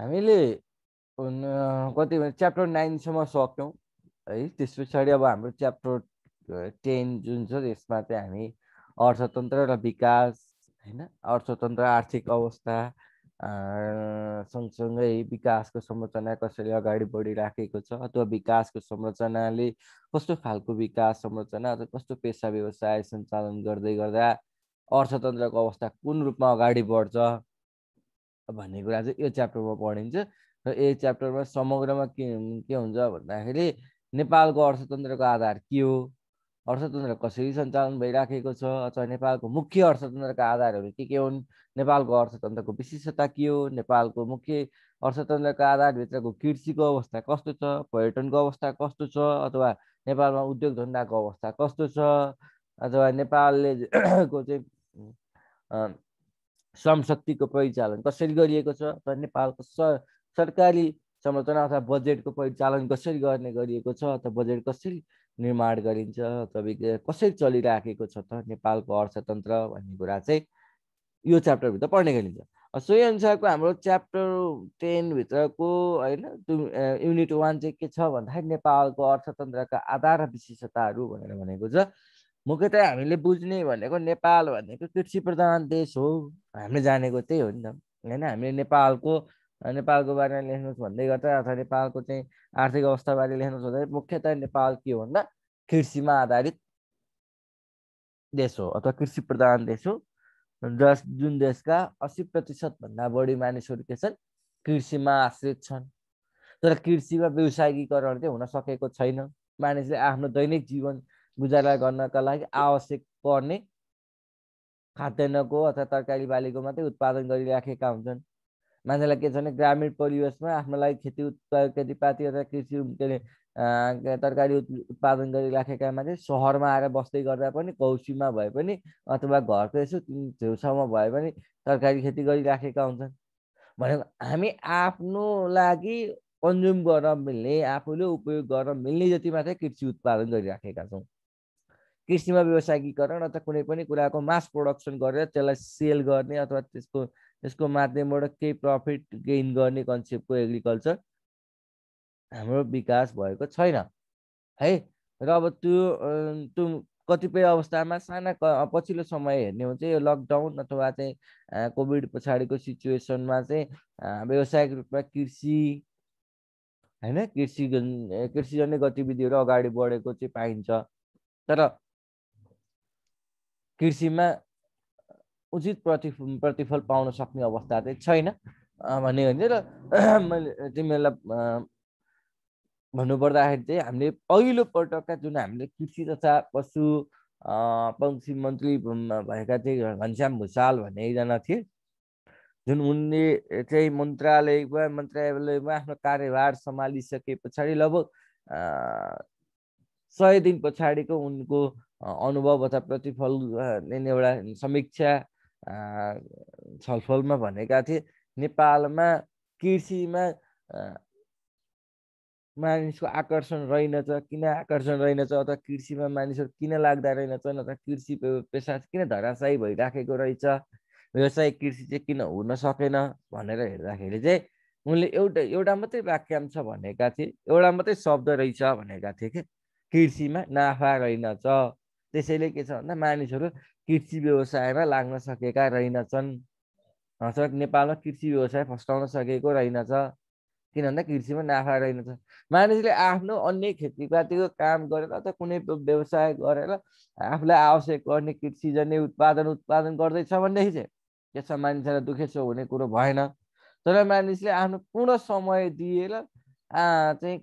हामीले कति च्याप्टर नाइनसम्म सक्यौँ है त्यस पछाडि अब हाम्रो च्याप्टर टेन जुन छ त्यसमा चाहिँ हामी अर्थतन्त्र र विकास होइन अर्थतन्त्र आर्थिक अवस्था सँगसँगै विकासको संरचना कसरी अगाडि बढिराखेको छ अथवा विकासको संरचनाले कस्तो खालको विकास संरचना अथवा कस्तो पेसा व्यवसाय सञ्चालन गर्दै गर्दा अर्थतन्त्रको अवस्था कुन रूपमा अगाडि बढ्छ भन्ने कुरा चाहिँ यो च्याप्टरमा पढिन्छ र यो च्याप्टरमा समग्रमा के के हुन्छ भन्दाखेरि नेपालको अर्थतन्त्रको आधार के हो अर्थतन्त्र कसरी सञ्चालन भइराखेको छ अथवा नेपालको मुख्य अर्थतन्त्रका आधारहरू के के हुन् नेपालको अर्थतन्त्रको विशेषता के हो नेपालको मुख्य अर्थतन्त्रका आधारभित्रको कृषिको अवस्था कस्तो छ पर्यटनको अवस्था कस्तो छ अथवा नेपालमा उद्योग धन्दाको अवस्था कस्तो छ अथवा नेपालले को चाहिँ श्रमशक्तिको परिचालन कसरी गरिएको छ त नेपालको सरकारी संरचना अथवा बजेटको परिचालन कसरी गर्ने गरिएको छ अथवा बजेट कसरी निर्माण गरिन्छ त कसरी चलिराखेको छ त नेपालको अर्थतन्त्र भन्ने कुरा चाहिँ यो च्याप्टरभित्र पढ्ने गरिन्छ सोही अनुसारको हाम्रो च्याप्टर टेनभित्रको होइन युनिट वान चाहिँ के छ भन्दाखेरि नेपालको अर्थतन्त्रका आधार र विशेषताहरू भनेर भनेको छ मुख्यतया हामीले बुझ्ने भनेको नेपाल भनेको कृषि प्रधान देश हो हामीले जानेको त्यही हो नि त होइन हामीले नेपालको नेपालको बारेमा लेख्नुहोस् भन्दै गर्दा अथवा नेपालको चाहिँ आर्थिक अवस्थाबारे लेख्नुहोस् भन्दा मुख्यतया नेपाल के हो भन्दा कृषिमा आधारित देश हो अथवा कृषि प्रधान देश हो जस जुन देशका अस्सी प्रतिशतभन्दा बढी मानिसहरू के छन् कृषिमा आश्रित छन् तर कृषिमा व्यवसायीकरण चाहिँ हुन सकेको छैन मानिसले आफ्नो दैनिक जीवन गुजारा गर्नका लागि आवश्यक पर्ने खाद्यान्नको अथवा तरकारी बालीको मात्रै उत्पादन गरिराखेका हुन्छन् मान्छेलाई के छ भने ग्रामीण परिवेशमा आफ्नो लागि खेती उत्पादन खेतीपाती अथवा कृषि के अरे तरकारी उत्पादन गरिराखेका मान्छे सहरमा आएर बस्दै गर्दा पनि कौसीमा भए पनि अथवा घरको यसो छेउछाउमा भए पनि तरकारी खेती गरिराखेका हुन्छन् भने हामी आफ्नो लागि कन्ज्युम गर्न मिल्ने आफूले उपयोग गर्न मिल्ने जति मात्रै कृषि उत्पादन गरिराखेका छौँ कृषिमा व्यवसायीकरण अथवा कुनै पनि कुराको मास प्रोडक्सन गरेर त्यसलाई सेल गर्ने अथवा त्यसको त्यसको माध्यमबाट केही प्रफिट गेन गर्ने कन्सेप्टको एग्रिकल्चर हाम्रो विकास भएको छैन है र अब त्यो त्यो कतिपय अवस्थामा साना पछिल्लो समय हेर्ने हो भने चाहिँ यो लकडाउन अथवा चाहिँ कोभिड पछाडिको सिचुएसनमा चाहिँ व्यावसायिक रूपमा कृषि होइन कृषि कृषिजन्य गतिविधिहरू अगाडि बढेको चाहिँ पाइन्छ तर कृषिमा उचित प्रति प्रतिफल पाउन सक्ने अवस्था चाहिँ छैन भन्ने भने र मैले तिमीहरूलाई भन्नुपर्दाखेरि चाहिँ हामीले पहिलोपटकका जुन हामीले कृषि तथा पशु पक्षी मन्त्री भएका चाहिँ घनश्याम भुषाल भन्ने एकजना थिए जुन उनले चाहिँ मन्त्रालयमा मन्त्रालयमा आफ्नो कार्यभार सम्हालिसके पछाडि लगभग सय दिन पछाडिको उनको अनुभव अथवा प्रतिफल एउटा समीक्षा छलफलमा भनेका थिए नेपालमा कृषिमा मानिसको आकर्षण रहेनछ किन आकर्षण रहेनछ अथवा कृषिमा मानिसहरू किन लाग्दा न त कृषि पेसा किन धराशायी भइराखेको रहेछ व्यवसाय कृषि चाहिँ किन हुन सकेन भनेर हेर्दाखेरि चाहिँ उनले एउटा एउटा मात्रै वाक्यांश भनेका थिए एउटा मात्रै शब्द रहेछ भनेका थिए कि कृषिमा नाफा रहेनछ त्यसैले के छ भन्दा मानिसहरू कृषि व्यवसायमा लाग्न सकेका रहेनछन् हर्षक नेपालमा कृषि व्यवसाय फस्टाउन सकेको रहेनछ किन भन्दा कृषिमा नाफा रहेनछ मानिसले आफ्नो अन्य खेतीपातीको काम गरेर अथवा कुनै व्यवसाय गरेर आफूलाई आवश्यक गर्ने जन्य उत्पादन उत्पादन गर्दैछ भनेदेखि चाहिँ त्यसमा मानिसलाई दुखेसो हुने कुरो भएन तर मानिसले आफ्नो पूर्ण समय दिएर चाहिँ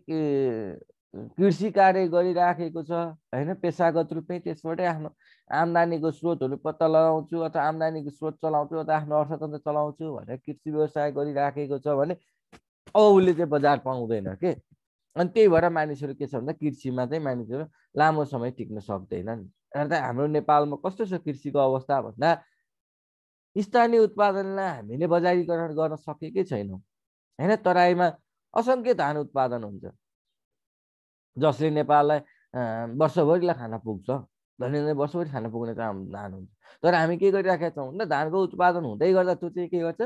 कृषि कार्य गरिराखेको छ होइन पेसागत रूपमै त्यसबाटै आफ्नो आम्दानीको स्रोतहरू पत्ता लगाउँछु अथवा आम्दानीको स्रोत चलाउँछु अथवा आफ्नो अर्थतन्त्र चलाउँछु भनेर कृषि व्यवसाय गरिराखेको छ भने अब उसले चाहिँ बजार पाउँदैन के अनि त्यही भएर मानिसहरू के छ भन्दा कृषिमा चाहिँ मानिसहरू लामो समय टिक्न सक्दैनन् अर्थात् हाम्रो नेपालमा कस्तो छ कृषिको अवस्था भन्दा स्थानीय उत्पादनलाई हामीले बजारीकरण गर्न सकेकै छैनौँ होइन तराईमा असङ्ख्य धान उत्पादन हुन्छ जसले नेपाललाई वर्षभरिलाई खान पुग्छ धनीले वर्षभरि खान पुग्ने काम धान हुन्छ तर हामी के गरिराखेका छौँ भन्दा धानको उत्पादन हुँदै गर्दा त्यो चाहिँ के गर्छ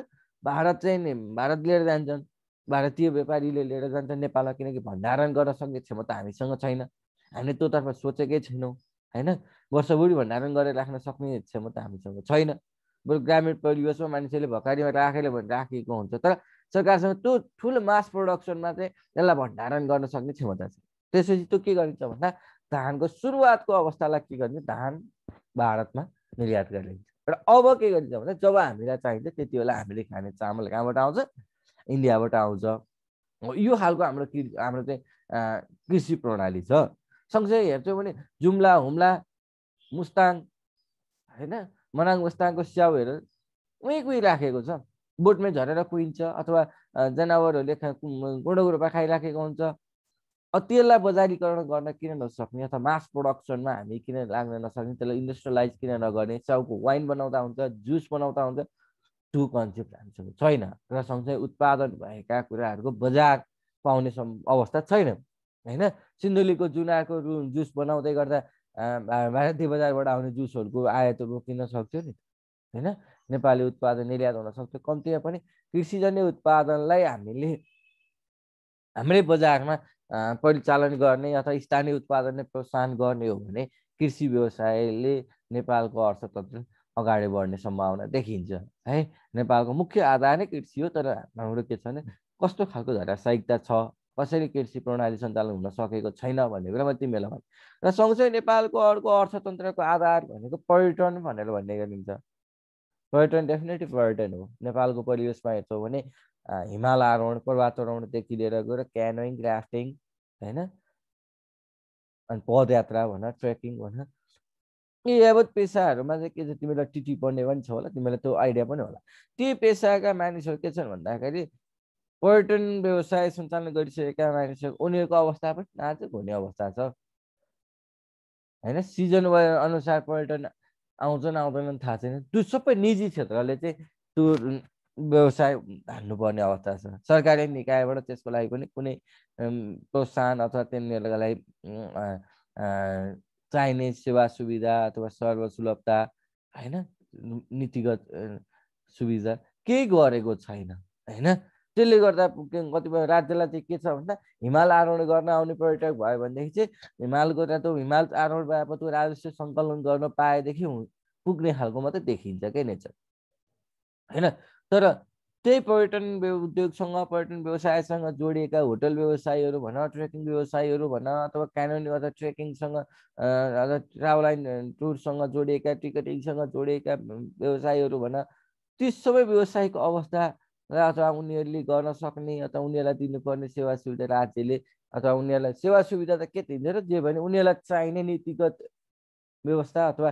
भारत चाहिँ भारत लिएर जान्छन् भारतीय व्यापारीले लिएर जान्छन् नेपालमा किनकि भण्डारण गर्न सक्ने क्षमता हामीसँग छैन हामीले त्योतर्फ सोचेकै छैनौँ होइन वर्षभरि भण्डारण गरेर राख्न सक्ने क्षमता हामीसँग छैन बरु ग्रामीण परिवेशमा मानिसहरूले भकारीमा राखेर भने राखेको हुन्छ तर सरकारसँग त्यो ठुलो मास प्रडक्सनमा चाहिँ यसलाई भण्डारण गर्न सक्ने क्षमता छ त्यसपछि त्यो के गरिन्छ भन्दा धानको सुरुवातको अवस्थालाई के गरिन्छ धान भारतमा निर्यात गरिन्छ र अब के गरिन्छ भन्दा जब हामीलाई चाहिन्छ त्यति बेला हामीले खाने चामल कहाँबाट आउँछ इन्डियाबाट आउँछ यो खालको हाम्रो हाम्रो चाहिँ कृषि प्रणाली छ सँगसँगै हेर्छौँ भने जुम्ला हुम्ला मुस्ताङ होइन मनाङ मुस्ताङको स्याउहरू उहीँ कुहीँ राखेको छ बोटमै झरेर कुहिन्छ अथवा जनावरहरूले गोडो रूपमा खाइराखेको हुन्छ त्यसलाई बजारीकरण गर्न किन नसक्ने अथवा मास प्रोडक्सनमा हामी किन लाग्न नसक्ने त्यसलाई इन्डस्ट्रियलाइज किन नगर्ने चाउको वाइन बनाउँदा हुन्छ जुस बनाउँदा हुन्छ टु कन्सेप्ट हामीसँग छैन र सँगसँगै उत्पादन भएका कुराहरूको बजार पाउने अवस्था छैन होइन सिन्धुलीको जुनाको रु जुस बनाउँदै गर्दा भारतीय बजारबाट आउने जुसहरूको आयात रोकिन सक्थ्यो नि होइन नेपाली उत्पादन निर्यात हुन सक्थ्यो कम्तीमा पनि कृषिजन्य उत्पादनलाई हामीले हाम्रै बजारमा परिचालन गर्ने अथवा स्थानीय नै प्रोत्साहन गर्ने हो भने कृषि व्यवसायले नेपालको अर्थतन्त्र अगाडि बढ्ने सम्भावना देखिन्छ है नेपालको मुख्य आधार नै कृषि हो तर हाम्रो के छ भने कस्तो खालको धारासायिकता छ कसरी कृषि प्रणाली सञ्चालन हुन सकेको छैन भन्ने कुरा कुरामा मेला भने र सँगसँगै नेपालको अर्को अर्थतन्त्रको आधार भनेको पर्यटन भनेर भन्ने गरिन्छ पर्यटन डेफिनेटली पर्यटन हो नेपालको परिवेशमा हेर्छौँ भने हिमाल आरोहण पर्वतारोहणदेखि लिएर गएर क्यानोइङ राफ्टिङ होइन अनि पदयात्रा भन ट्रेकिङ भन यी यावत पेसाहरूमा चाहिँ के छ तिमीलाई टिटी पढ्ने पनि छ होला तिमीलाई त्यो आइडिया पनि होला ती पेसाका मानिसहरू के छन् भन्दाखेरि पर्यटन व्यवसाय सञ्चालन गरिसकेका मानिसहरू उनीहरूको अवस्था पनि नाजुक हुने अवस्था छ होइन सिजन अनुसार पर्यटन आउँछन् आउँदैनन् थाहा छैन त्यो सबै निजी क्षेत्रले चाहिँ टुर व्यवसाय हाल्नुपर्ने अवस्था छ सरकारी निकायबाट त्यसको लागि पनि कुनै प्रोत्साहन अथवा तिनीहरूको लागि चाहिने सेवा सुविधा अथवा सर्वसुलभता होइन नीतिगत सुविधा केही गरेको छैन होइन त्यसले गर्दा कतिपय राज्यलाई चाहिँ के छ भन्दा हिमाल आरोहण गर्न आउने पर्यटक भयो भनेदेखि चाहिँ हिमालको त्यहाँ त्यो हिमाल आरोहण भएपछि त्यो राजस्व सङ्कलन गर्न पाएदेखि पुग्ने खालको मात्रै देखिन्छ क्या नेचर होइन तर त्यही पर्यटन उद्योगसँग पर्यटन व्यवसायसँग जोडिएका होटल व्यवसायीहरू भन ट्रेकिङ व्यवसायीहरू भन अथवा कानुनी अथवा ट्रेकिङसँग अथवा ट्राभल एन्ड टुरसँग जोडिएका टिकटिङसँग जोडिएका व्यवसायीहरू भन ती सबै व्यवसायको अवस्था अथवा उनीहरूले गर्न सक्ने अथवा उनीहरूलाई दिनुपर्ने सेवा सुविधा राज्यले अथवा उनीहरूलाई सेवा सुविधा त के दिन्छ र जे भने उनीहरूलाई चाहिने नीतिगत व्यवस्था अथवा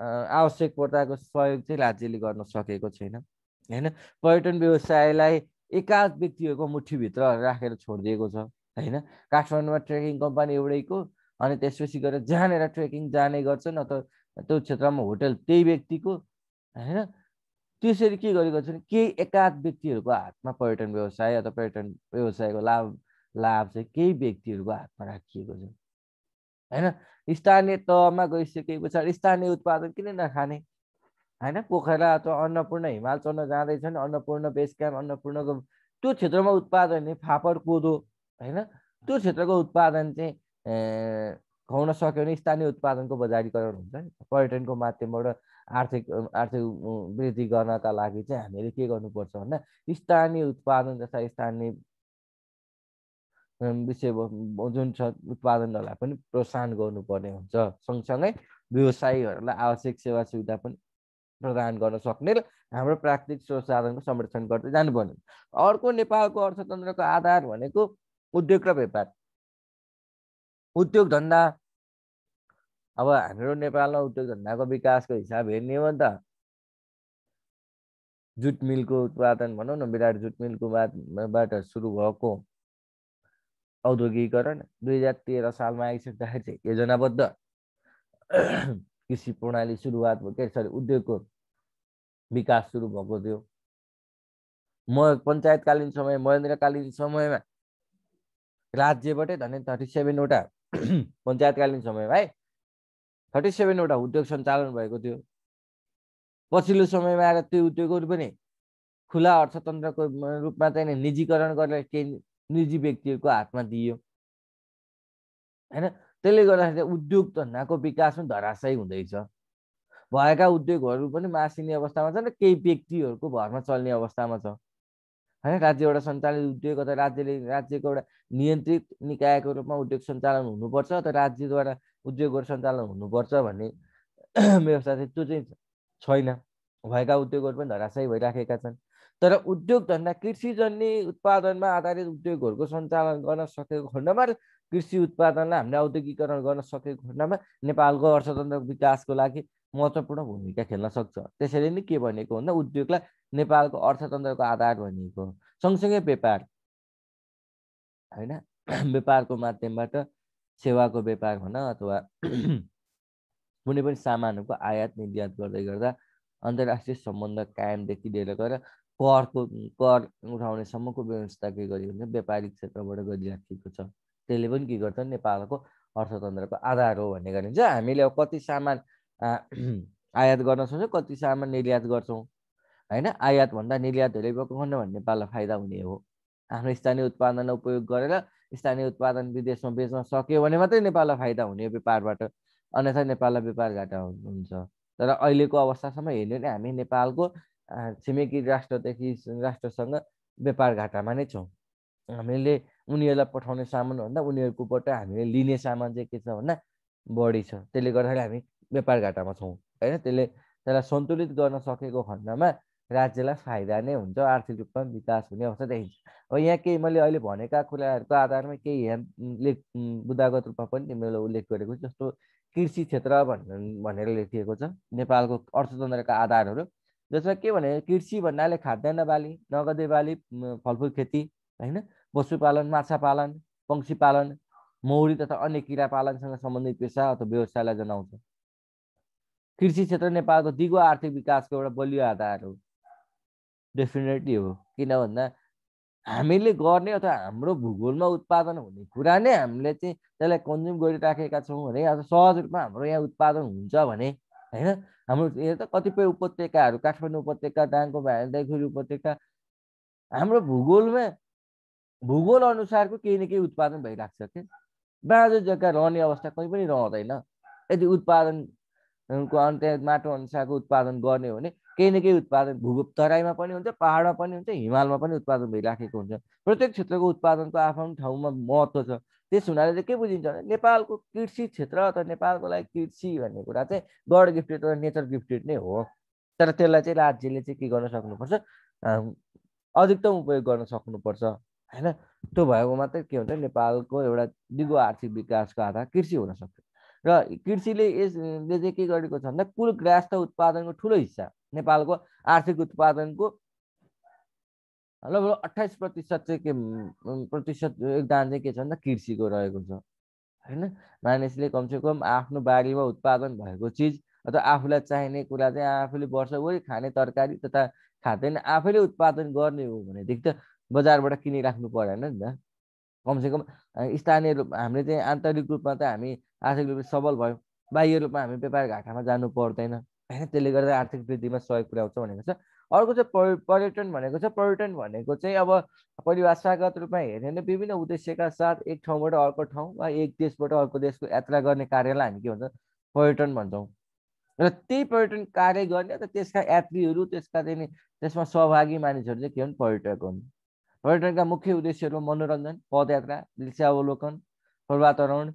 आवश्यक पर्दाको सहयोग चाहिँ राज्यले गर्न सकेको छैन होइन पर्यटन व्यवसायलाई एकाध व्यक्तिहरूको मुठीभित्र राखेर छोडिदिएको छ होइन काठमाडौँमा ट्रेकिङ कम्पनी एउटैको अनि त्यसपछि गएर जहाँनिर ट्रेकिङ जाने गर्छन् न त त्यो क्षेत्रमा होटल त्यही व्यक्तिको होइन त्यसरी के गरेको छ भने केही एकाध व्यक्तिहरूको हातमा पर्यटन व्यवसाय अथवा पर्यटन व्यवसायको लाभ लाभ चाहिँ केही व्यक्तिहरूको हातमा राखिएको छ होइन स्थानीय तहमा गइसके पछाडि स्थानीय उत्पादन किन नखाने होइन पोखरा अथवा अन्नपूर्ण हिमाल चढ्न जाँदैछन् अन्नपूर्ण बेस क्याम्प अन्नपूर्णको त्यो क्षेत्रमा उत्पादन नै फापर कोदो होइन त्यो क्षेत्रको उत्पादन चाहिँ खुवाउन सक्यो भने स्थानीय उत्पादनको बजारीकरण हुन्छ नि पर्यटनको माध्यमबाट आर्थिक आर्थिक वृद्धि गर्नका लागि चाहिँ हामीले के गर्नुपर्छ भन्दा स्थानीय उत्पादन तथा स्थानीय विषय जुन छ उत्पादनहरूलाई पनि प्रोत्साहन गर्नुपर्ने हुन्छ सँगसँगै व्यवसायीहरूलाई आवश्यक सेवा सुविधा पनि प्रदान गर्न सक्ने र हाम्रो प्राकृतिक स्रोत साधनको संरक्षण गर्दै जानुपर्ने अर्को नेपालको अर्थतन्त्रको आधार भनेको उद्योग र व्यापार उद्योग धन्दा अब हाम्रो नेपालमा उद्योग धन्दाको विकासको हिसाब हेर्ने हो नि त जुट मिलको उत्पादन भनौँ न विराट जुट मिलको सुरु भएको औद्योगिकरण दुई हजार तेह्र सालमा आइसक्दाखेरि चाहिँ योजनाबद्ध कृषि प्रणाली सुरुवात भयो के सरी उद्योगको विकास सुरु भएको थियो म पञ्चायतकालीन समय महेन्द्रकालीन समयमा राज्यबाटै धन्य थर्टी सेभेनवटा पञ्चायतकालीन समयमा है थर्टी सेभेनवटा उद्योग सञ्चालन भएको थियो पछिल्लो समयमा आएर त्यो उद्योगहरू पनि खुला अर्थतन्त्रको रूपमा चाहिँ निजीकरण गरेर केही निजी व्यक्तिहरूको हातमा दियो होइन त्यसले गर्दाखेरि उद्योग धन्दाको विकासमा धराशयी हुँदैछ भएका उद्योगहरू पनि मासिने अवस्थामा छ र केही व्यक्तिहरूको भरमा चल्ने अवस्थामा छ होइन राज्यबाट सञ्चालित उद्योग अथवा राज्यले राज्यको एउटा नियन्त्रित निकायको रूपमा उद्योग सञ्चालन हुनुपर्छ अथवा राज्यद्वारा उद्योगहरू सञ्चालन हुनुपर्छ भन्ने व्यवस्था चाहिँ त्यो चाहिँ छैन भएका उद्योगहरू पनि धराशयी भइराखेका छन् तर उद्योग धन्दा कृषिजन्य उत्पादनमा आधारित उद्योगहरूको सञ्चालन गर्न सकेको खण्डमा र कृषि उत्पादनलाई हामीले औद्योगिकरण गर्न सकेको खण्डमा नेपालको अर्थतन्त्रको विकासको लागि महत्त्वपूर्ण भूमिका खेल्न सक्छ त्यसैले नै के भनेको भन्दा उद्योगलाई नेपालको अर्थतन्त्रको आधार भनिएको सँगसँगै व्यापार होइन व्यापारको माध्यमबाट सेवाको व्यापार भन अथवा कुनै पनि सामानहरूको आयात निर्यात गर्दै गर्दा अन्तर्राष्ट्रिय सम्बन्ध कायमदेखि लिएर गएर करको कर उठाउनेसम्मको व्यवस्था के गरियो भने व्यापारिक क्षेत्रबाट गरिराखेको छ त्यसले पनि के गर्छ नेपालको अर्थतन्त्रको आधार हो भन्ने गरिन्छ हामीले अब कति सामान आयात गर्न सक्छौँ कति सामान निर्यात गर्छौँ होइन आयातभन्दा निर्यात धेरै खण्ड भने नेपाललाई फाइदा हुने हो आफ्नो स्थानीय उत्पादनलाई उपयोग गरेर स्थानीय उत्पादन विदेशमा बेच्न सक्यो भने मात्रै नेपाललाई फाइदा हुने व्यापारबाट अन्यथा नेपाललाई व्यापार घाटा हुन्छ तर अहिलेको अवस्थासम्म हेर्ने भने हामी नेपालको छिमेकी राष्ट्रदेखि राष्ट्रसँग व्यापार घाटामा नै छौँ हामीले उनीहरूलाई पठाउने सामान भन्दा उनीहरूकोबाट हामीले लिने सामान चाहिँ के छ भन्दा बढी छ त्यसले गर्दाखेरि हामी व्यापार घाटामा छौँ होइन त्यसले त्यसलाई सन्तुलित गर्न सकेको खण्डमा राज्यलाई फाइदा नै हुन्छ आर्थिक रूपमा विकास हुने अवस्था देखिन्छ अब यहाँ केही मैले अहिले भनेका कुराहरूको आधारमा केही यहाँ लेख बुदागत रूपमा पनि मैले उल्लेख गरेको जस्तो कृषि क्षेत्र भनेर लेखिएको छ नेपालको अर्थतन्त्रका आधारहरू जसमा के भने कृषि भन्नाले खाद्यान्न बाली नगदे बाली फलफुल खेती होइन पशुपालन माछा पालन पङ्क्षी पालन मौरी तथा अन्य किरा पालनसँग सम्बन्धित पेसा अथवा व्यवसायलाई जनाउँछ कृषि क्षेत्र नेपालको दिगो आर्थिक विकासको एउटा बलियो आधार हो डेफिनेटली हो किन भन्दा हामीले गर्ने अथवा हाम्रो भूगोलमा उत्पादन हुने कुरा नै हामीले चाहिँ त्यसलाई कन्ज्युम गरिराखेका छौँ भने अथवा सहज रूपमा हाम्रो यहाँ उत्पादन हुन्छ भने होइन हाम्रो यहाँ त कतिपय उपत्यकाहरू काठमाडौँ उपत्यका दाङको भाइ दाइखुरी उपत्यका हाम्रो भूगोलमा भूगोल अनुसारको केही न केही उत्पादन भइरहेको छ कि बाँझो जग्गा रहने अवस्था कहीँ पनि रहँदैन यदि उत्पादनको अन्त्य माटो अनुसारको उत्पादन गर्ने हो भने केही न केही उत्पादन भूगोल तराईमा पनि हुन्छ पाहाडमा पनि हुन्छ हिमालमा पनि उत्पादन भइराखेको हुन्छ प्रत्येक क्षेत्रको उत्पादनको आफ्नो ठाउँमा महत्त्व छ त्यस हुनाले चाहिँ के बुझिन्छ भने नेपालको कृषि क्षेत्र अथवा नेपालको लागि कृषि भन्ने कुरा चाहिँ गड गिफ्टेड अथवा नेचर गिफ्टेड नै हो तर त्यसलाई चाहिँ राज्यले चाहिँ के गर्न सक्नुपर्छ अधिकतम उपयोग गर्न सक्नुपर्छ होइन त्यो भएको मात्रै के हुन्छ नेपालको एउटा दिगो आर्थिक विकासको आधार कृषि हुन सक्छ र कृषिले यसले चाहिँ के गरेको छ भन्दा कुल ग्रास उत्पादनको ठुलो हिस्सा नेपालको आर्थिक उत्पादनको लगभग अट्ठाइस प्रतिशत चाहिँ के प्रतिशत योगदान चाहिँ के छ भन्दा कृषिको रहेको छ होइन मानिसले कमसेकम आफ्नो बारीमा उत्पादन भएको चिज अथवा आफूलाई चाहिने कुरा चाहिँ आफूले वर्षभरि खाने तरकारी तथा खाँदैन आफैले उत्पादन गर्ने हो भनेदेखि त बजारबाट किनिराख्नु परेन नि त कमसेकम स्थानीय रूप हामीले चाहिँ आन्तरिक रूपमा त हामी आर्थिक रूपले सबल भयौँ बाह्य रूपमा हामी व्यापार घाटामा जानु पर्दैन होइन त्यसले गर्दा आर्थिक वृद्धिमा सहयोग पुर्याउँछ भनेको छ अर्को चाहिँ पर्यटन भनेको चाहिँ पर्यटन भनेको चाहिँ अब परिभाषागत रूपमा हेऱ्यो भने विभिन्न उद्देश्यका साथ एक ठाउँबाट अर्को ठाउँ वा एक देशबाट अर्को देशको यात्रा गर्ने कार्यलाई हामी के भन्छ पर्यटन भन्छौँ र त्यही पर्यटन कार्य गर्ने र त्यसका यात्रीहरू त्यसका चाहिँ त्यसमा सहभागी मानिसहरू चाहिँ के हुन् पर्यटक हुन् पर्यटनका मुख्य उद्देश्यहरू मनोरञ्जन पदयात्रा दृश्यावलोकन पर्वातरण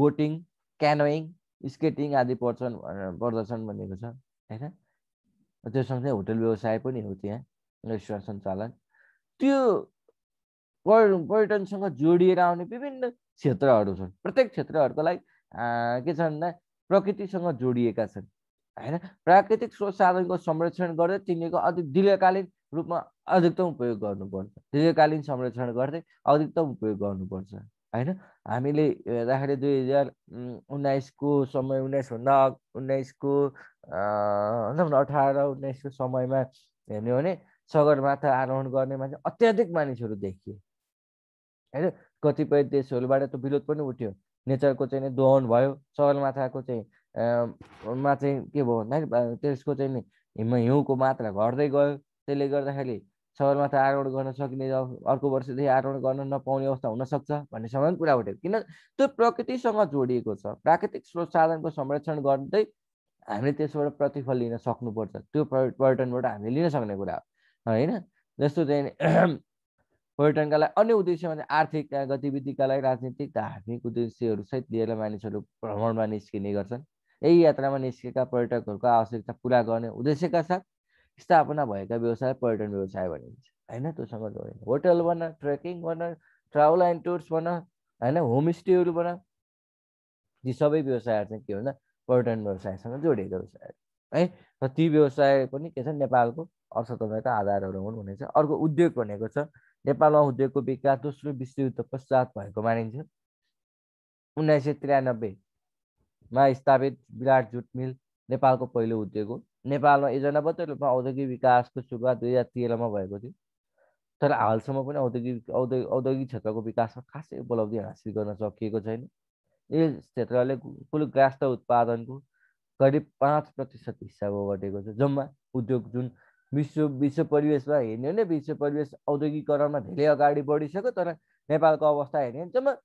बोटिङ क्यानोइङ स्केटिङ आदि पर्छन् पर्दछन् भनेको छ होइन त्यो सँगसँगै होटल व्यवसाय पनि हो त्यहाँ रेस्टुरेन्ट सञ्चालन त्यो पर्यटनसँग जोडिएर आउने विभिन्न क्षेत्रहरू छन् प्रत्येक क्षेत्रहरूको लागि के छ भन्दा प्रकृतिसँग जोडिएका छन् होइन प्राकृतिक स्रोत साधनको संरक्षण गर्दै तिनीहरूको अति दीर्घकालीन रूपमा अधिकतम उपयोग गर्नुपर्छ दीर्घकालीन संरक्षण गर्दै अधिकतम उपयोग गर्नुपर्छ होइन हामीले हेर्दाखेरि दुई हजार उन्नाइसको समय उन्नाइसभन्दा उन्नाइसको भनौँ न अठार उन्नाइसको समयमा हेर्ने हो भने सगरमाथा आरोहण गर्ने मान्छे अत्याधिक मानिसहरू देखिए होइन कतिपय देशहरूबाट त विरोध पनि उठ्यो नेचरको चाहिँ नि दोहन भयो सगरमाथाको चाहिँ मा चाहिँ के भयो भन्दाखेरि त्यसको चाहिँ नि हिउँको मात्रा घट्दै गयो त्यसले गर्दाखेरि सगरमाथा आरोहण गर्न सकिने अर्को वर्षदेखि आरोहण गर्न नपाउने अवस्था हुनसक्छ भन्नेसम्म पनि कुरा उठ्यो किन त्यो प्रकृतिसँग जोडिएको छ प्राकृतिक स्रोत साधनको संरक्षण गर्दै हामीले त्यसबाट प्रतिफल लिन सक्नुपर्छ त्यो पर्यटनबाट हामीले लिन सक्ने कुरा हो होइन जस्तो चाहिँ पर्यटनका लागि अन्य उद्देश्य भने आर्थिक गतिविधिका लागि राजनीतिक धार्मिक सहित लिएर मानिसहरू भ्रमणमा निस्किने गर्छन् यही यात्रामा निस्केका पर्यटकहरूको आवश्यकता पुरा गर्ने उद्देश्यका साथ स्थापना भएका व्यवसाय पर्यटन व्यवसाय भनिन्छ होइन त्योसँग जोडिन्छ होटल बना ट्रेकिङ बना ट्राभल एन्ड टुर्स बन होइन होमस्टेहरू बन यी सबै व्यवसायहरू चाहिँ के भन्दा पर्यटन व्यवसायसँग जोडिएको व्यवसाय है र ती व्यवसाय पनि के छ नेपालको अर्थतन्त्रका आधारहरू हुन् भनेको अर्को उद्योग भनेको छ नेपालमा उद्योगको विकास दोस्रो विश्वयुद्ध पश्चात भएको मानिन्छ उन्नाइस सय त्रियानब्बेमा स्थापित विराट जुट मिल नेपालको पहिलो उद्योग हो नेपालमा योजनाबद्ध रूपमा औद्योगिक विकासको सुरुवात दुई हजार तेह्रमा भएको थियो तर हालसम्म पनि औद्योगिक औद्योगिक औद्योगिक क्षेत्रको विकासमा खासै उपलब्धि हासिल गर्न सकिएको छैन यस क्षेत्रले कुल ग्रास्त उत्पादनको करिब पाँच प्रतिशत हिस्सा ओगटेको छ जम्मा उद्योग जुन विश्व विश्व परिवेशमा हेर्ने भने विश्व परिवेश औद्योगिकरणमा धेरै अगाडि बढिसक्यो तर नेपालको अवस्था हेर्ने जम्मा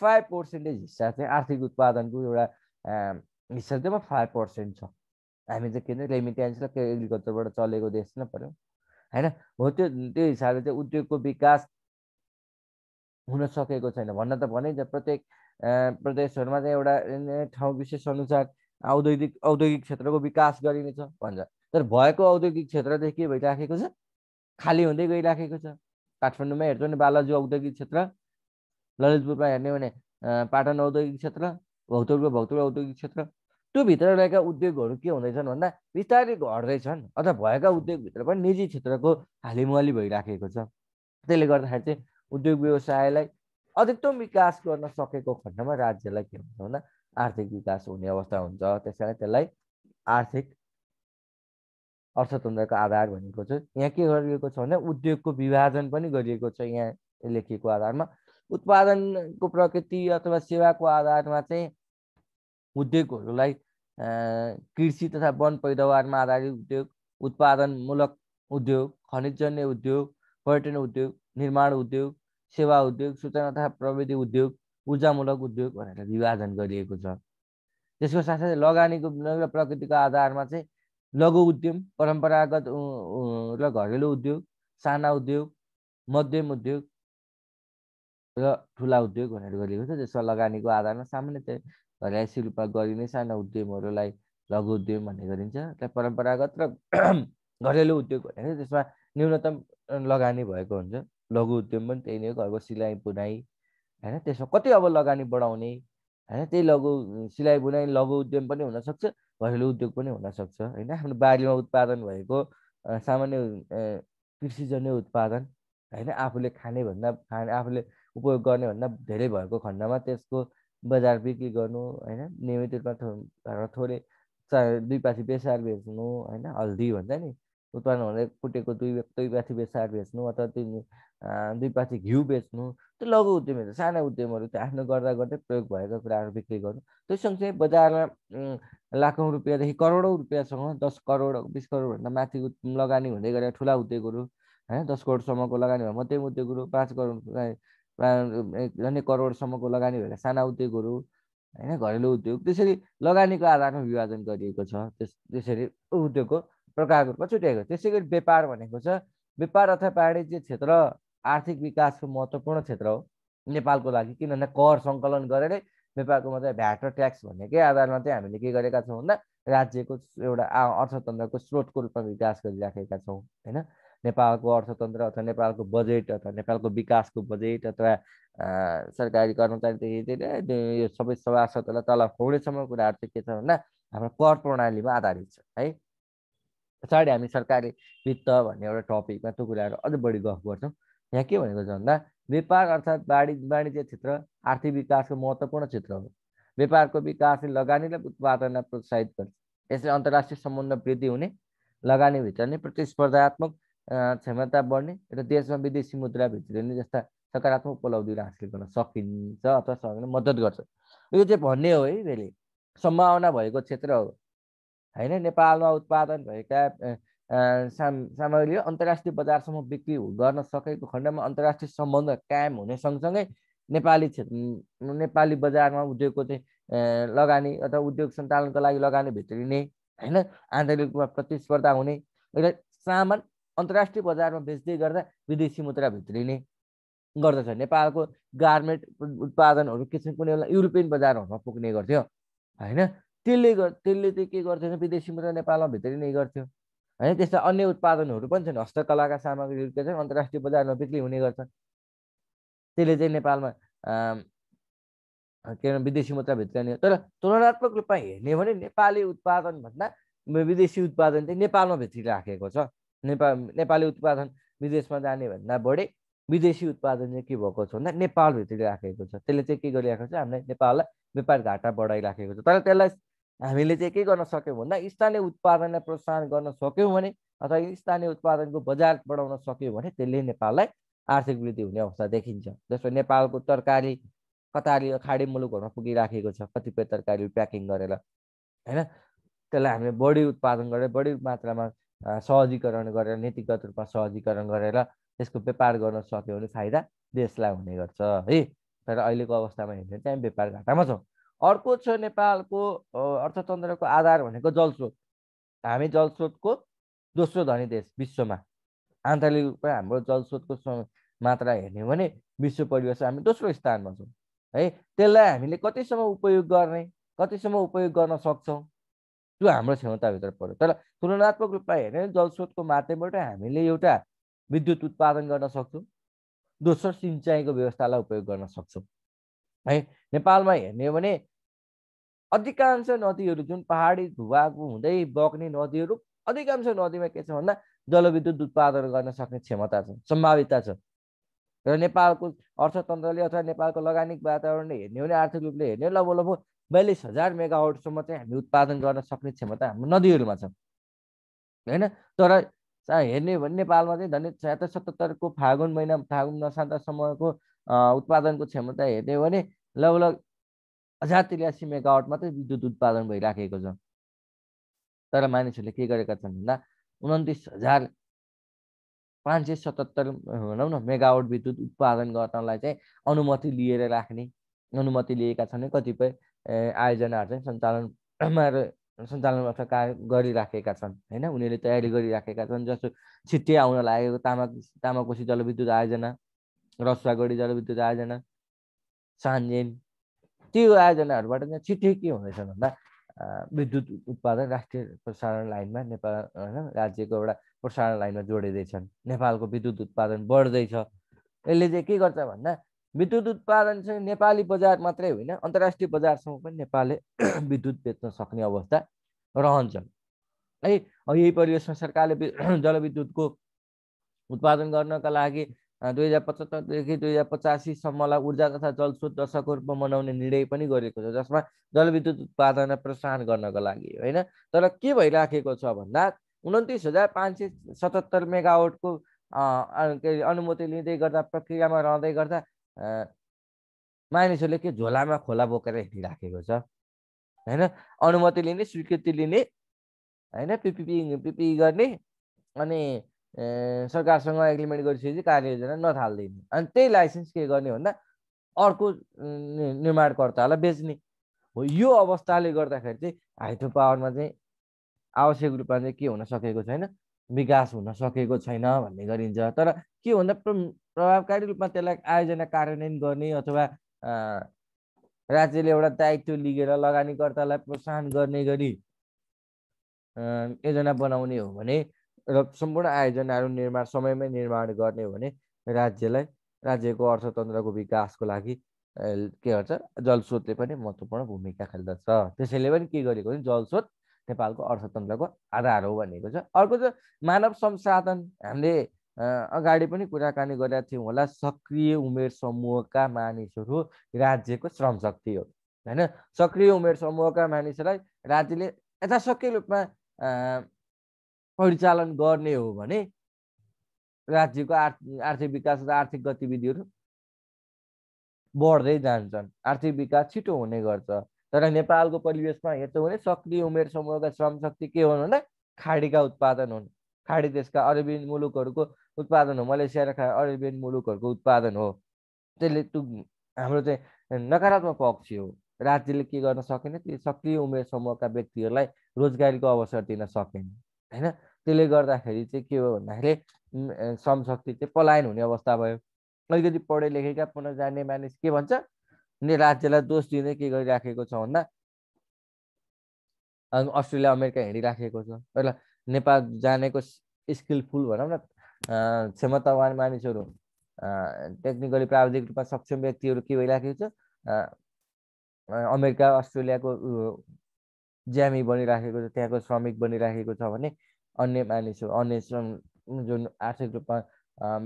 फाइभ पर्सेन्टेज हिस्सा चाहिँ आर्थिक उत्पादनको एउटा हिस्सा जम्मा फाइभ पर्सेन्ट छ हामी चाहिँ के अरे रेमिट्यान्स र एग्रिकल्चरबाट चलेको देश नै पऱ्यो होइन हो त्यो त्यो हिसाबले चाहिँ उद्योगको विकास हुन सकेको छैन भन्न त भने प्रत्येक प्रदेशहरूमा चाहिँ एउटा ठाउँ विशेष अनुसार औद्योगिक औद्योगिक क्षेत्रको विकास गरिनेछ भन्छ तर भएको औद्योगिक क्षेत्र चाहिँ के भइराखेको छ खाली हुँदै गइराखेको छ काठमाडौँमा हेर्छौँ भने बालाजु औद्योगिक क्षेत्र ललितपुरमा हेर्ने भने पाटन औद्योगिक क्षेत्र भौतुरको भौतुर औद्योगिक क्षेत्र त्योभित्र रहेका उद्योगहरू के हुँदैछन् भन्दा बिस्तारै घट्दैछन् अथवा भएका उद्योगभित्र पनि निजी क्षेत्रको हालिमुहाली भइराखेको छ त्यसले गर्दाखेरि चाहिँ उद्योग व्यवसायलाई अधिकतम विकास गर्न सकेको खण्डमा राज्यलाई के हुन्छ भन्दा आर्थिक विकास हुने अवस्था हुन्छ त्यस कारण त्यसलाई आर्थिक अर्थतन्त्रको आधार भनेको छ यहाँ के गरिएको छ भने उद्योगको विभाजन पनि गरिएको छ यहाँ लेखिएको आधारमा उत्पादनको प्रकृति अथवा सेवाको आधारमा चाहिँ उद्योगहरूलाई कृषि तथा वन पैदावारमा आधारित उद्योग उत्पादनमूलक उद्योग खनिजन्य उद्योग पर्यटन उद्योग निर्माण उद्योग सेवा उद्योग सूचना तथा प्रविधि उद्योग ऊर्जामूलक उद्योग भनेर विभाजन गरिएको छ त्यसको साथसाथै लगानीको र प्रकृतिको आधारमा चाहिँ लघु उद्यम परम्परागत र घरेलु उद्योग साना उद्योग मध्यम उद्योग र ठुला उद्योग भनेर गरिएको छ जसमा लगानीको आधारमा सामान्यतया घरसी रूपमा गरिने साना उद्यमहरूलाई लघु उद्यम भन्ने गरिन्छ र परम्परागत र घरेलु उद्योग भनेको त्यसमा न्यूनतम लगानी भएको हुन्छ लघु उद्यम पनि त्यही नै हो घरको सिलाइ बुनाइ होइन त्यसमा कति अब लगानी बढाउने होइन त्यही लघु सिलाइ बुनाइ लघु उद्यम पनि हुनसक्छ घरेलु उद्योग पनि हुनसक्छ होइन आफ्नो बारीमा उत्पादन भएको सामान्य कृषिजन्य उत्पादन होइन आफूले खानेभन्दा खाने आफूले उपयोग गर्नेभन्दा धेरै भएको खण्डमा त्यसको बजार बिक्री गर्नु होइन नियमित रूपमा थोरै थोरै दुई पाथी बेसार बेच्नु होइन हल्दी भन्छ नि उत्पादन हुँदै कुटेको दुई दुई पाथी बेसार बेच्नु अथवा त्यो दुई पाथी घिउ बेच्नु त्यो लघु उद्यमहरू साना उद्यमहरू त्यो आफ्नो गर्दा गर्दै प्रयोग भएको कुराहरू बिक्री गर्नु त्यो सँगसँगै बजारमा लाखौँ रुपियाँदेखि करोडौँ रुपियाँसँग दस करोड बिस करोडभन्दा माथि लगानी हुँदै गरेर ठुला उद्योगहरू होइन दस करोडसम्मको लगानी भयो मध्यम उद्योगहरू पाँच करोड झन् करोडसम्मको लगानी भएर साना उद्योगहरू होइन घरेलु उद्योग त्यसरी लगानीको आधारमा विभाजन गरिएको छ त्यस त्यसरी उद्योगको प्रकारको छुट्याएको त्यसै गरी व्यापार भनेको छ व्यापार अथवा वाणिज्य क्षेत्र आर्थिक विकासको महत्त्वपूर्ण क्षेत्र हो नेपालको लागि किन भन्दा कर सङ्कलन गरेरै नेपालको मात्रै भ्याट र ट्याक्स भन्नेकै आधारमा चाहिँ हामीले के गरेका छौँ भन्दा राज्यको एउटा अर्थतन्त्रको स्रोतको रूपमा विकास गरिराखेका छौँ होइन नेपालको अर्थतन्त्र अथवा नेपालको बजेट अथवा नेपालको विकासको बजेट अथवा सरकारी कर्मचारीदेखि यो सबै सभासदहरूलाई तल खुवाउनेसम्म कुराहरू चाहिँ के छ भन्दा हाम्रो कर प्रणालीमा आधारित छ है पछाडि हामी सरकारी वित्त भन्ने एउटा टपिकमा त्यो कुराहरू अझ बढी गफ गर्छौँ यहाँ के भनेको छ भन्दा व्यापार अर्थात् वाणिज्य वाणिज्य क्षेत्र आर्थिक विकासको महत्त्वपूर्ण क्षेत्र हो व्यापारको विकासले लगानीलाई उत्पादनलाई प्रोत्साहित गर्छ यसले अन्तर्राष्ट्रिय सम्बन्ध वृद्धि हुने लगानी भित्रने प्रतिस्पर्धात्मक क्षमता बढ्ने र देशमा विदेशी मुद्रा भित्रिने जस्ता सकारात्मक उपलब्धिहरू हासिल गर्न सकिन्छ अथवा सकिन मद्दत गर्छ यो चाहिँ भन्ने हो है फेरि सम्भावना भएको क्षेत्र हो होइन नेपालमा उत्पादन भएका साम सामग्री अन्तर्राष्ट्रिय बजारसम्म बिक्री गर्न सकेको खण्डमा अन्तर्राष्ट्रिय सम्बन्ध कायम हुने सँगसँगै नेपाली क्षेत्र नेपाली बजारमा उद्योगको चाहिँ लगानी अथवा उद्योग सञ्चालनको लागि लगानी भित्रिने होइन आन्तरिक रूपमा प्रतिस्पर्धा हुने र सामान अन्तर्राष्ट्रिय बजारमा बेच्दै गर्दा विदेशी मुद्रा भित्रिने गर्दछ नेपालको गार्मेन्ट उत्पादनहरू किसिम कुनै बेला युरोपियन बजारहरूमा पुग्ने गर्थ्यो होइन त्यसले गर् त्यसले चाहिँ के गर्थ्यो भने विदेशी मुद्रा नेपालमा भित्रिने गर्थ्यो होइन त्यस्ता अन्य उत्पादनहरू पनि छन् हस्तकलाका सामग्रीहरू के छन् अन्तर्राष्ट्रिय बजारमा बिक्री हुने गर्छन् त्यसले चाहिँ नेपालमा के विदेशी मुद्रा भित्राउने तर तुलनात्मक रूपमा हेर्ने भने नेपाली उत्पादनभन्दा विदेशी उत्पादन चाहिँ नेपालमा भित्रिराखेको छ नेपाल नेपाली उत्पादन विदेशमा जाने भन्दा बढी विदेशी उत्पादन चाहिँ के भएको छ भन्दा नेपाल भित्रिराखेको छ त्यसले चाहिँ के गरिरहेको छ हामीलाई नेपाललाई व्यापार घाटा बढाइराखेको छ तर त्यसलाई हामीले चाहिँ के गर्न सक्यौँ भन्दा स्थानीय उत्पादनलाई प्रोत्साहन गर्न सक्यौँ भने अथवा स्थानीय उत्पादनको बजार बढाउन सक्यौँ भने त्यसले नेपाललाई आर्थिक वृद्धि हुने अवस्था देखिन्छ जस्तो नेपालको तरकारी कतारी अखाडी मुलुकहरूमा पुगिराखेको छ कतिपय तरकारी प्याकिङ गरेर होइन त्यसलाई हामीले बढी उत्पादन गरेर बढी मात्रामा सहजीकरण गरेर नीतिगत रूपमा सहजीकरण गरेर त्यसको व्यापार गर्न सक्यो भने फाइदा देशलाई हुने गर्छ है तर अहिलेको अवस्थामा हेर्ने चाहिँ हामी व्यापार घाटामा छौँ अर्को छ नेपालको अर्थतन्त्रको आधार भनेको जलस्रोत हामी जलस्रोतको दोस्रो धनी देश विश्वमा आन्तरिक रूपमा हाम्रो जलस्रोतको मात्रा हेर्ने हो भने विश्व परिवेश हामी दोस्रो स्थानमा छौँ है त्यसलाई हामीले कतिसम्म उपयोग गर्ने कतिसम्म उपयोग गर्न सक्छौँ त्यो हाम्रो क्षमताभित्र पऱ्यो तर तुलनात्मक रूपमा हेर्ने जलस्रोतको माध्यमबाट हामीले एउटा विद्युत उत्पादन गर्न सक्छौँ दोस्रो सिँचाइको व्यवस्थालाई उपयोग गर्न सक्छौँ है नेपालमा हेर्ने हो भने अधिकांश नदीहरू जुन पहाडी भूभाग हुँदै बग्ने नदीहरू अधिकांश नदीमा के छ भन्दा जलविद्युत उत्पादन गर्न सक्ने क्षमता छ सम्भावितता छ र नेपालको अर्थतन्त्रले अथवा नेपालको लगानी वातावरणले हेर्ने हो भने आर्थिक रूपले हेर्ने हो लगभग लगभग बयालिस हजार मेगावटसम्म चाहिँ हामी उत्पादन गर्न सक्ने क्षमता हाम्रो नदीहरूमा छ होइन तर हेर्ने भने नेपालमा चाहिँ धन्य छत्तर सतहत्तरको फागुन महिना फागुन नसान्तसम्मको उत्पादनको क्षमता हेर्ने हो भने लगभग हजार त्रियासी मेगावाट मात्रै विद्युत उत्पादन भइराखेको छ तर मानिसहरूले के गरेका छन् भन्दा उन्तिस हजार पाँच सय सतहत्तर भनौँ न मेगावाट विद्युत उत्पादन गर्नलाई चाहिँ अनुमति लिएर राख्ने अनुमति लिएका छन् कतिपय आयोजनाहरू चाहिँ सञ्चालनमा सञ्चालन अथवा कार्य गरिराखेका छन् होइन उनीहरूले तयारी गरिराखेका छन् जस्तो छिट्टै आउन लागेको तामाक तामाकोसी जलविद्युत आयोजना रसुवागढी जलविद्युत आयोजना सान्जेन त्यो आयोजनाहरूबाट चाहिँ छिट्टै के हुँदैछ भन्दा विद्युत उत्पादन राष्ट्रिय प्रसारण लाइनमा नेपाल होइन राज्यको एउटा प्रसारण लाइनमा जोडिँदैछन् नेपालको विद्युत उत्पादन बढ्दैछ यसले चाहिँ के गर्छ भन्दा विद्युत उत्पादन चाहिँ नेपाली बजार मात्रै होइन अन्तर्राष्ट्रिय बजारसम्म पनि नेपालले विद्युत बेच्न सक्ने अवस्था रहन्छ है यही परिवेशमा सरकारले जलविद्युतको उत्पादन गर्नका लागि दुई हजार पचहत्तरदेखि दुई हजार पचासीसम्मलाई ऊर्जा तथा जलस्रोत दशकको रूपमा मनाउने निर्णय पनि गरेको छ जसमा जलविद्युत उत्पादन प्रोत्साहन गर्नको लागि होइन तर के भइराखेको छ भन्दा उन्तिस हजार पाँच सय सतहत्तर मेगावटको के अरे अनुमति लिँदै गर्दा प्रक्रियामा रहँदै गर्दा मानिसहरूले के झोलामा खोला बोकेर हिँडिराखेको छ होइन अनुमति लिने स्वीकृति लिने होइन पिपिपी पिपी गर्ने अनि सरकारसँग एग्रिमेन्ट गरिसकेपछि कार्ययोजना नथालिदिने अनि त्यही लाइसेन्स के गर्ने भन्दा अर्को निर्माणकर्तालाई बेच्ने हो यो अवस्थाले गर्दाखेरि चाहिँ हाइड्रो पावरमा चाहिँ आवश्यक रूपमा चाहिँ के हुन सकेको छैन विकास हुन सकेको छैन भन्ने गरिन्छ तर के भन्दा प्रभावकारी रूपमा त्यसलाई आयोजना कार्यान्वयन गर्ने अथवा राज्यले एउटा दायित्व लिएर लगानीकर्तालाई प्रोत्साहन गर्ने गरी योजना बनाउने हो भने र सम्पूर्ण आयोजनाहरू निर्माण समयमै निर्माण गर्ने हो भने राज्यलाई राज्यको अर्थतन्त्रको विकासको लागि के गर्छ जलस्रोतले पनि महत्त्वपूर्ण भूमिका खेल्दछ त्यसैले पनि के गरेको भने जलस्रोत नेपालको अर्थतन्त्रको आधार हो भनेको छ अर्को चाहिँ मानव संसाधन हामीले अगाडि पनि कुराकानी गरेका थियौँ होला सक्रिय उमेर समूहका मानिसहरू राज्यको श्रम शक्ति हो होइन सक्रिय उमेर समूहका मानिसहरूलाई राज्यले यथाशक्य रूपमा परिचालन गर्ने हो भने राज्यको आर्थ आर्थिक विकास र आर्थिक गतिविधिहरू बढ्दै जान्छन् आर्थिक विकास छिटो हुने गर्छ तर नेपालको परिवेशमा हेर्छौँ भने सक्रिय उमेर समूहका श्रमशक्ति के हुन् भन्दा खाडीका उत्पादन हुन् खाडी देशका अरेबियन मुलुकहरूको उत्पादन हो मलेसिया र अरेबियन मुलुकहरूको उत्पादन हो त्यसले त्यो हाम्रो चाहिँ नकारात्मक पक्ष हो राज्यले के गर्न सकेन त्यो सक्रिय उमेर समूहका व्यक्तिहरूलाई रोजगारीको अवसर दिन सकेन होइन त्यसले गर्दाखेरि चाहिँ के हो भन्दाखेरि श्रमशक्ति चाहिँ पलायन हुने अवस्था भयो अलिकति पढे लेखेका पुनः जाने मानिस के भन्छ राज्यलाई दोष दिँदै के गरिराखेको छ भन्दा अस्ट्रेलिया अमेरिका हिँडिराखेको छ पहिला नेपाल जानेको स्किलफुल भनौँ न क्षमतावान मानिसहरू टेक्निकली प्राविधिक रूपमा सक्षम व्यक्तिहरू के भइराखेको छ अमेरिका अस्ट्रेलियाको ज्यामी बनिराखेको छ त्यहाँको श्रमिक बनिराखेको छ भने अन्य मानिसहरू अन्य श्रम जुन आर्थिक रूपमा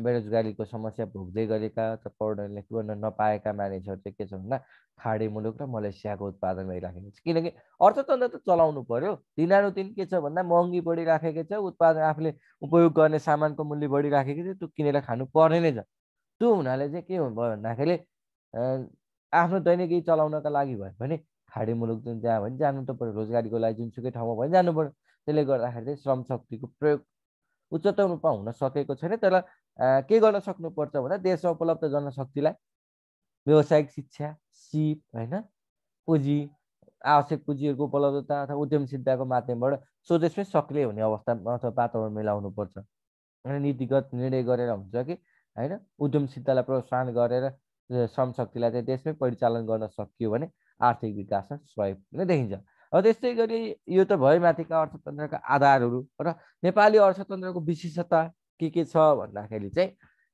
बेरोजगारीको समस्या भोग्दै गरेका र पढ्न गर्न नपाएका मानिसहरू चाहिँ के छ भन्दा खाडी मुलुक र मलेसियाको उत्पादन भइराखेको छ किनकि अर्थतन्त्र त चलाउनु पर्यो दिनानुदिन के छ भन्दा महँगी बढिराखेको छ उत्पादन आफूले उपयोग गर्ने सामानको मूल्य बढिराखेको छ त्यो किनेर खानु पर्ने नै छ त्यो हुनाले चाहिँ के भयो भन्दाखेरि आफ्नो दैनिकी चलाउनका लागि भयो भने खाडी मुलुक जुन जहाँ भने जानु त पऱ्यो रोजगारीको लागि जुनसुकै ठाउँमा भने जानु पऱ्यो त्यसले गर्दाखेरि चाहिँ श्रम शक्तिको प्रयोग उच्चतम रूपमा हुन सकेको छैन तर के गर्न सक्नुपर्छ भन्दा देशमा उपलब्ध जनशक्तिलाई व्यावसायिक शिक्षा सिप होइन पुँजी आवश्यक पुँजीहरूको उपलब्धता अथवा उद्यमशीलताको माध्यमबाट स्वदेशमै सक्रिय हुने अवस्था अथवा वातावरण मिलाउनु पर्छ होइन नीतिगत निर्णय गरेर हुन्छ कि होइन उद्यमशीलतालाई प्रोत्साहन गरेर श्रम शक्तिलाई चाहिँ देशमै परिचालन गर्न सकियो भने आर्थिक विकास सहयोग हुने देखिन्छ र त्यस्तै गरी यो त भयो माथिका अर्थतन्त्रका आधारहरू र नेपाली अर्थतन्त्रको विशेषता के के छ भन्दाखेरि चाहिँ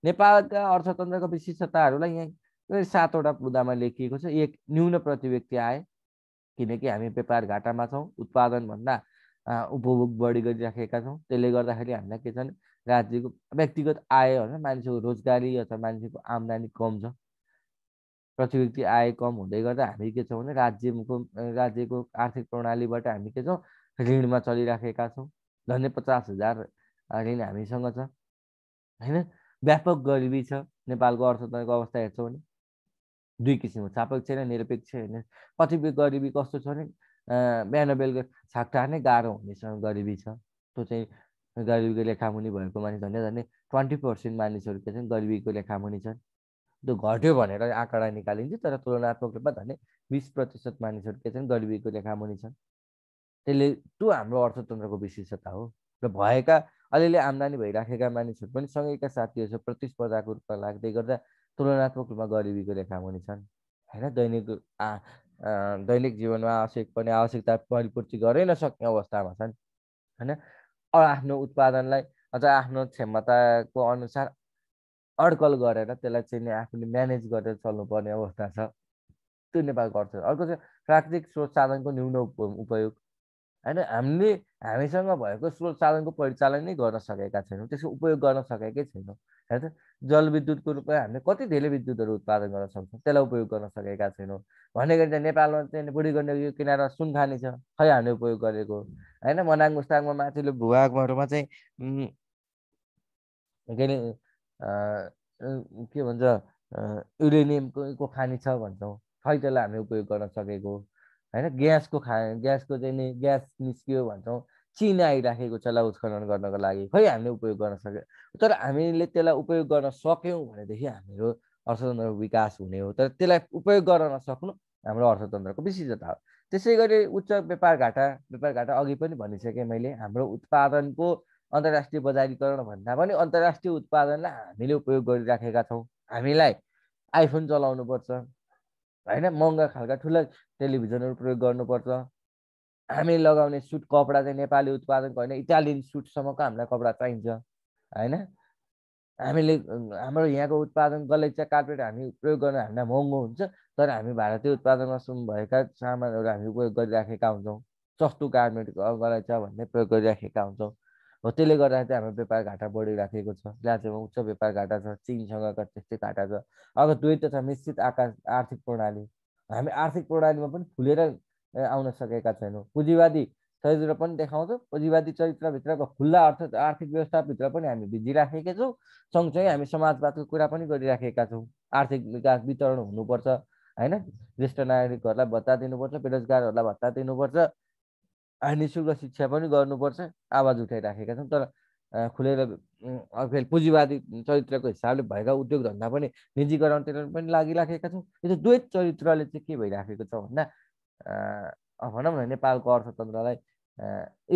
नेपालका अर्थतन्त्रको विशेषताहरूलाई यहाँ सातवटा मुद्दामा लेखिएको छ एक न्यून प्रति व्यक्ति आए किनकि हामी व्यापार घाटामा छौँ उत्पादनभन्दा उपभोग बढी गरिराखेका छौँ त्यसले गर्दाखेरि हामीलाई के छ भने राज्यको व्यक्तिगत आय होइन मान्छेको रोजगारी अथवा मान्छेको आम्दानी कम छ प्रतिव्यक्ति आय कम हुँदै गर्दा हामी के छौँ भने राज्यको राज्यको आर्थिक प्रणालीबाट हामी के छौँ ऋणमा चलिराखेका छौँ झन्डै पचास हजार ऋण हामीसँग छ होइन व्यापक गरिबी छ नेपालको अर्थतन्त्रको अवस्था हेर्छौँ भने दुई किसिमको सापेक्ष र निरपेक्ष होइन कतिपय गरिबी कस्तो छ भने बिहान बेलुका टार्ने गाह्रो हुनेसँग गरिबी छ त्यो चाहिँ गरिबीको लेखामुनि भएको मानिस झन्डै झन्डै ट्वेन्टी पर्सेन्ट मानिसहरू के छन् गरिबीको लेखामुनि छन् त्यो घट्यो भनेर आँकडा निकालिन्छ तर तुलनात्मक रूपमा झन् बिस प्रतिशत मानिसहरू के छन् गरिबीको रेखामुनि छन् त्यसले त्यो हाम्रो अर्थतन्त्रको विशेषता हो र भएका अलिअलि आम्दानी भइराखेका मानिसहरू पनि सँगैका साथीहरू प्रतिस्पर्धाको रूपमा लाग्दै गर्दा तुलनात्मक रूपमा गरिबीको रेखामुनि छन् होइन दैनिक दैनिक जीवनमा आवश्यक पनि आवश्यकता परिपूर्ति गरै नसक्ने अवस्थामा छन् होइन आफ्नो उत्पादनलाई अझ आफ्नो क्षमताको अनुसार अड्कल गरेर त्यसलाई चाहिँ आफूले म्यानेज गरेर चल्नुपर्ने अवस्था छ त्यो नेपाल गर्छ अर्को चाहिँ प्राकृतिक स्रोत साधनको न्यून उपयोग होइन हामीले हामीसँग भएको स्रोत साधनको परिचालन नै गर्न सकेका छैनौँ त्यसको उपयोग गर्न सकेकै छैनौँ होइन जलविद्युतको रूपमा हामीले कति धेरै विद्युतहरू उत्पादन गर्न सक्छौँ त्यसलाई उपयोग गर्न सकेका छैनौँ भन्ने गरी चाहिँ नेपालमा चाहिँ बुढी गण्डकी सुन खाने छ खै हामीले उपयोग गरेको होइन मनाङ मुस्ताङमा माथिल्लो भूभागहरूमा चाहिँ के अरे के भन्छ युरेनियमको खानी छ भन्छौँ खै त्यसलाई हामीले उपयोग गर्न सकेको होइन ग्यासको खा ग्यासको चाहिँ नि ग्यास निस्कियो भन्छौँ चिन आइराखेको छ यसलाई उत्खनन गर्नको लागि खै हामीले उपयोग गर्न सक्यो तर हामीले त्यसलाई उपयोग गर्न सक्यौँ भनेदेखि हाम्रो अर्थतन्त्रको विकास हुने हो तर त्यसलाई उपयोग गर्न नसक्नु हाम्रो अर्थतन्त्रको विशिष्टता हो त्यसै गरी उच्च व्यापार घाटा व्यापार घाटा अघि पनि भनिसकेँ मैले हाम्रो उत्पादनको अन्तर्राष्ट्रिय बजारीकरण भन्दा पनि अन्तर्राष्ट्रिय उत्पादनलाई हामीले उपयोग गरिराखेका छौँ हामीलाई आइफोन चलाउनुपर्छ होइन महँगा खालका ठुला टेलिभिजनहरू प्रयोग गर्नुपर्छ हामी लगाउने सुट कपडा चाहिँ नेपाली उत्पादनको होइन इटालियन सुटसम्मको हामीलाई कपडा चाहिन्छ होइन हामीले हाम्रो यहाँको उत्पादन गलैचा कार्पेट हामी प्रयोग गर्न हामीलाई महँगो हुन्छ तर हामी भारतीय उत्पादनमा सुन भएका सामानहरू हामी उपयोग गरिराखेका हुन्छौँ सस्तो गार्मेन्ट गलैचा भन्ने प्रयोग गरिराखेका हुन्छौँ हो त्यसले गर्दाखेरि चाहिँ हाम्रो व्यापार घाटा बढिराखेको छ राज्यमा उच्च व्यापार घाटा छ चिनसँगका त्यस्तै घाटा छ अब द्वैत छ निश्चित आकाश आर्थिक प्रणाली हामी आर्थिक प्रणालीमा पनि फुलेर आउन सकेका छैनौँ पुँजीवादी चरित्र पनि देखाउँछ पुँजीवादी चरित्रभित्रको खुल्ला अर्थ आर्थिक व्यवस्थाभित्र पनि हामी भिजिराखेका छौँ सँगसँगै हामी समाजवादको कुरा पनि गरिराखेका छौँ आर्थिक विकास वितरण हुनुपर्छ होइन ज्येष्ठ नागरिकहरूलाई भत्ता दिनुपर्छ बेरोजगारहरूलाई भत्ता दिनुपर्छ निशुल्क शिक्षा पनि गर्नुपर्छ आवाज उठाइराखेका छन् तर खुलेर फेरि पुँजीवादी चरित्रको हिसाबले भएका उद्योग धन्दा पनि निजीकरणतिर पनि लागिराखेका छौँ यो चाहिँ द्वैत चरित्रले चाहिँ के भइराखेको छ भन्दा भनौँ न नेपालको अर्थतन्त्रलाई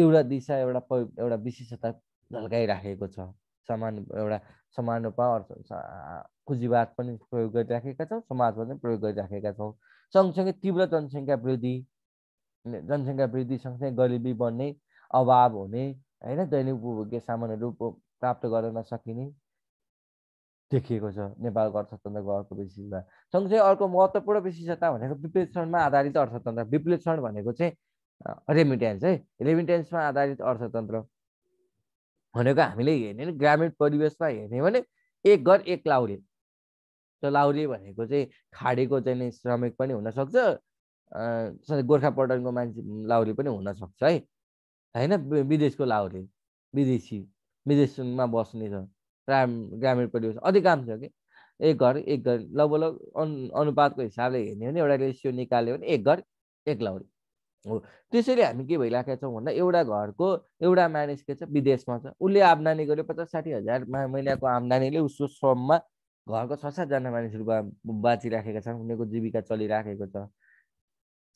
एउटा दिशा एउटा एउटा विशेषता झल्काइराखेको छ समान एउटा समानुपा अर्थ पुँजीवाद पनि प्रयोग गरिराखेका छौँ समाजवाद पनि प्रयोग गरिराखेका छौँ सँगसँगै तीव्र जनसङ्ख्या वृद्धि जनसङ्ख्या वृद्धि सँगसँगै गरिबी बढ्ने अभाव हुने होइन दैनिक उपभोग्य सामानहरू प्राप्त गर्न नसकिने देखिएको छ नेपालको अर्थतन्त्रको अर्को विशेषता सँगसँगै अर्को महत्त्वपूर्ण विशेषता भनेको विप्लेषणमा आधारित अर्थतन्त्र विप्लेषण भनेको चाहिँ रेमिटेन्स है रेमिटेन्समा आधारित अर्थतन्त्र भनेको हामीले हेर्ने ग्रामीण परिवेशमा हेर्ने भने एक घर एक लाउरे त्यो लाउरे भनेको चाहिँ खाडेको चाहिँ श्रमिक पनि हुनसक्छ गोर्खा गोर्खापल्टनको मान्छे लाहुरी पनि हुनसक्छ है होइन विदेशको लाहुरी विदेशी विदेशमा बस्ने छ ग्राम ग्रामीण परिवेश अधिकांश कि एक घर एक घर लगभग अनु अनुपातको हिसाबले हेर्ने हो भने एउटा रेसियो निकाल्यो भने एक घर एक लाउरी हो त्यसैले हामी के भइरहेका छौँ भन्दा एउटा घरको एउटा मानिस के छ विदेशमा छ उसले आम्दानी गर्यो पचास साठी हजार महिनाको आम्दानीले उसको श्रममा घरको छ सातजना मानिसहरू बाँचिराखेका छन् उनीहरूको जीविका चलिराखेको छ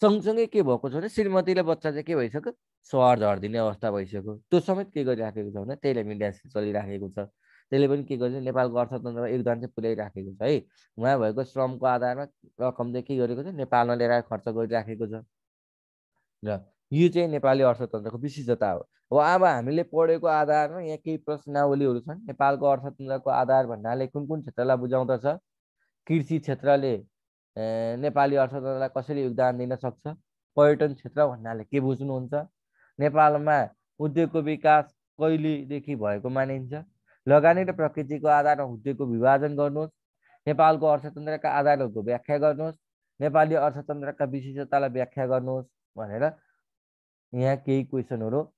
सँगसँगै के भएको छ भने श्रीमतीलाई बच्चा चाहिँ के भइसक्यो सहर झरिदिने अवस्था भइसक्यो त्यो समेत के गरिराखेको छ भने त्यसले मिडिया चलिराखेको छ त्यसले पनि के गर्छ नेपालको अर्थतन्त्रमा योगदान चाहिँ पुर्याइराखेको छ है उहाँ भएको श्रमको आधारमा रकम चाहिँ के गरेको छ नेपालमा लिएर खर्च गरिराखेको छ र यो चाहिँ नेपाली अर्थतन्त्रको विशेषता हो अब अब हामीले पढेको आधारमा यहाँ केही प्रश्नावलीहरू छन् नेपालको अर्थतन्त्रको आधार भन्नाले कुन कुन क्षेत्रलाई बुझाउँदछ कृषि क्षेत्रले नेपाली अर्थतन्त्रलाई कसरी योगदान दिन सक्छ पर्यटन क्षेत्र भन्नाले के बुझ्नुहुन्छ नेपालमा उद्योगको विकास कहिलेदेखि भएको मानिन्छ लगानी र प्रकृतिको आधारमा उद्योगको विभाजन गर्नुहोस् नेपालको अर्थतन्त्रका आधारहरूको व्याख्या गर्नुहोस् नेपाली अर्थतन्त्रका विशेषतालाई व्याख्या गर्नुहोस् भनेर यहाँ केही क्वेसनहरू